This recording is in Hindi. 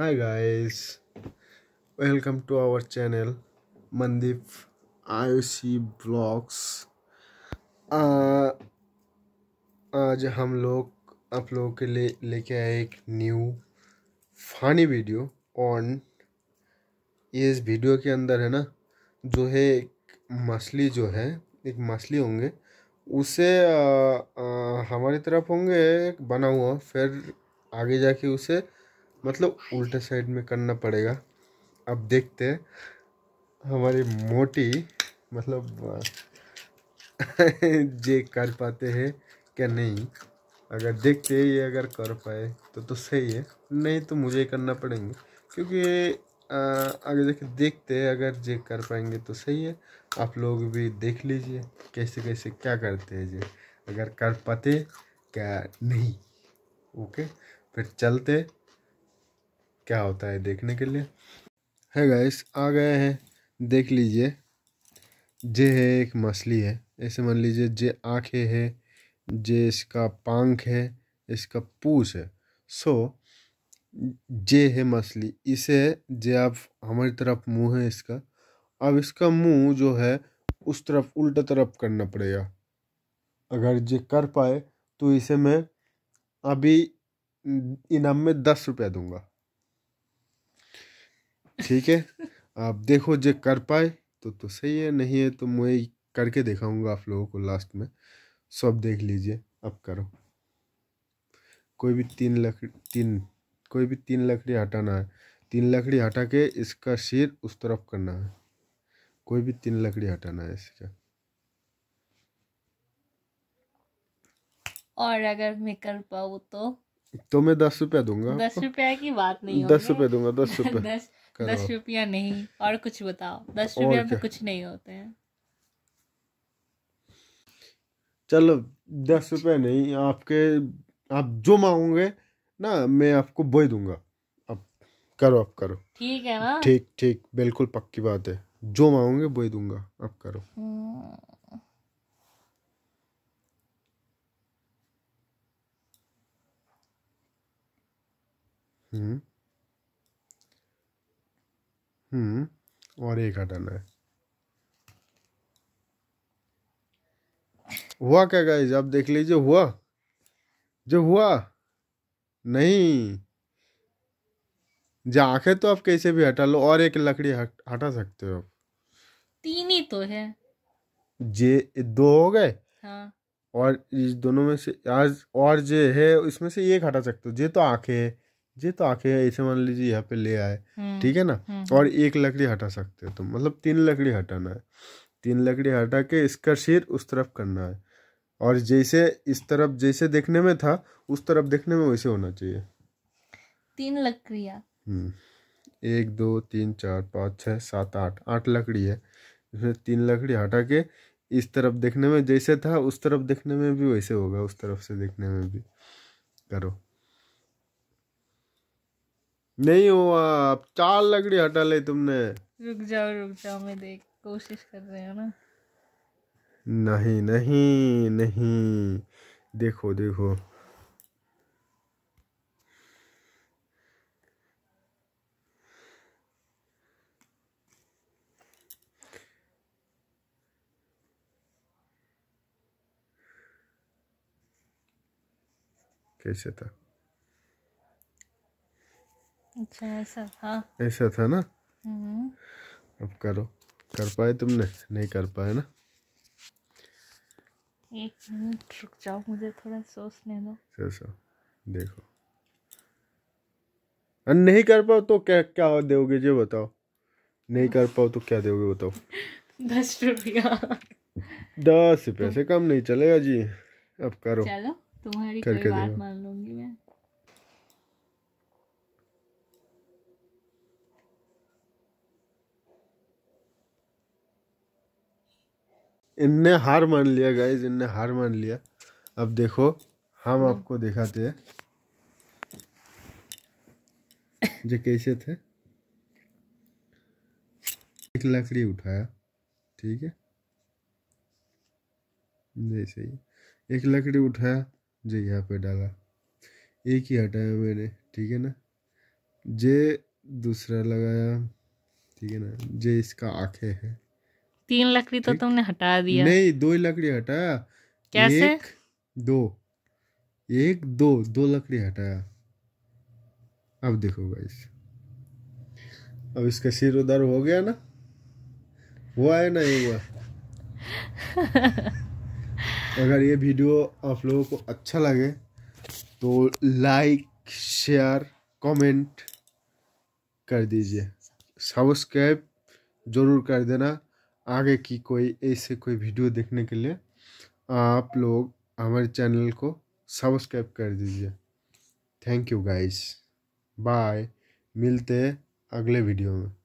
Hi guys welcome to our channel mandip Ayushi blogs आज हम लोग आप लोगों के लिए लेके आए एक न्यू फानी वीडियो ऑन इस वीडियो के अंदर है ना जो है एक मछली जो है एक मछली होंगे उसे आ, uh, आ, uh, हमारी तरफ होंगे बना हुआ फिर आगे जाके उसे मतलब उल्टा साइड में करना पड़ेगा अब देखते हैं हमारी मोटी मतलब जे कर पाते हैं क्या नहीं अगर देखते हैं ये अगर कर पाए तो तो सही है नहीं तो मुझे करना पड़ेंगे क्योंकि अगर देख देखते हैं अगर जे कर पाएंगे तो सही है आप लोग भी देख लीजिए कैसे कैसे क्या करते हैं जे अगर कर पाते क्या नहीं ओके फिर चलते क्या होता है देखने के लिए है गाइस आ गए हैं देख लीजिए जे है एक मछली है ऐसे मान लीजिए जे आँखें है जे इसका पांख है इसका पूछ है सो जे है मछली इसे जे आप हमारी तरफ मुंह है इसका अब इसका मुंह जो है उस तरफ उल्टा तरफ करना पड़ेगा अगर जे कर पाए तो इसे मैं अभी इनाम में दस रुपया दूंगा ठीक है आप देखो जो कर पाए तो तो सही है नहीं है तो मैं करके दिखाऊंगा आप लोगों को लास्ट में सब देख लीजिए अब करो कोई भी तीन लकड़ी तीन कोई भी तीन लकड़ी हटाना है तीन लकड़ी हटा के इसका शेर उस तरफ करना है कोई भी तीन लकड़ी हटाना है इसका और अगर मैं कर पाऊँ तो तो मैं दस रुपया दूंगा दस रुपया की बात नहीं दस रुपए दूंगा दस रुपया दस, दस रुपया नहीं और कुछ बताओ दस रुपया में कुछ नहीं होते हैं चलो दस रुपया नहीं आपके आप जो मांगोगे ना मैं आपको वो दूंगा अब करो आप करो ठीक है ना ठीक ठीक बिल्कुल पक्की बात है जो मांगोगे वो दूंगा अब करो हम्म। हम्म और एक हटाना है हुआ क्या गाइज आप देख लीजिए हुआ जो हुआ नहीं जो आंखें तो आप कैसे भी हटा लो और एक लकड़ी हटा सकते हो तीन ही तो है जे दो हो गए हाँ। और इस दोनों में से आज और जे है इसमें से एक हटा सकते हो जे तो आंखें है ये तो आके ऐसे मान लीजिए यहाँ पे ले आए हम्म, ठीक है ना हम्म। और एक लकड़ी हटा सकते हो तुम मतलब तीन लकड़ी हटाना है तीन लकड़ी हटा के इसका सिर उस तरफ करना है और जैसे इस तरफ जैसे देखने में था उस तरफ देखने में वैसे होना चाहिए तीन लकड़िया हम्म। एक दो तीन चार पाँच छः सात आठ आठ लकड़ी है इसमें तीन लकड़ी हटा के इस तरफ देखने में जैसे था उस तरफ देखने में भी वैसे होगा उस तरफ से देखने में भी करो नहीं हुआ अब चार लकड़ी हटा ले तुमने रुक जाओ रुक जाओ मैं देख कोशिश कर रहे हो ना नहीं नहीं नहीं देखो देखो कैसे था अच्छा ऐसा था ऐसा था ना हम्म। अब करो कर पाए तुमने नहीं कर पाए ना एक मिनट रुक जाओ मुझे थोड़ा सोचने दो सोचो देखो अरे नहीं कर पाओ तो क्या क्या दोगे जो बताओ नहीं कर पाओ तो क्या दोगे बताओ दस रुपया दस रुपये से कम नहीं चलेगा जी अब करो चलो तुम्हारी कोई बात मान लूंगी मैं इनने हार मान लिया गाइज इनने हार मान लिया अब देखो हम आपको दिखाते हैं जो कैसे थे एक लकड़ी उठाया ठीक है जैसे ही एक लकड़ी उठाया जो यहाँ पे डाला एक ही हटाया मैंने ठीक है ना जे दूसरा लगाया ठीक है ना जे इसका आंखें है तीन लकड़ी तो तुमने हटा दिया नहीं दो ही लकड़ी हटाया कैसे एक, दो एक दो दो लकड़ी हटाया अब देखो गाइस अब इसका सिर उधर हो गया ना हुआ है ना हुआ अगर ये वीडियो आप लोगों को अच्छा लगे तो लाइक शेयर कमेंट कर दीजिए सब्सक्राइब ज़रूर कर देना आगे की कोई ऐसे कोई वीडियो देखने के लिए आप लोग हमारे चैनल को सब्सक्राइब कर दीजिए थैंक यू गाइस बाय मिलते हैं अगले वीडियो में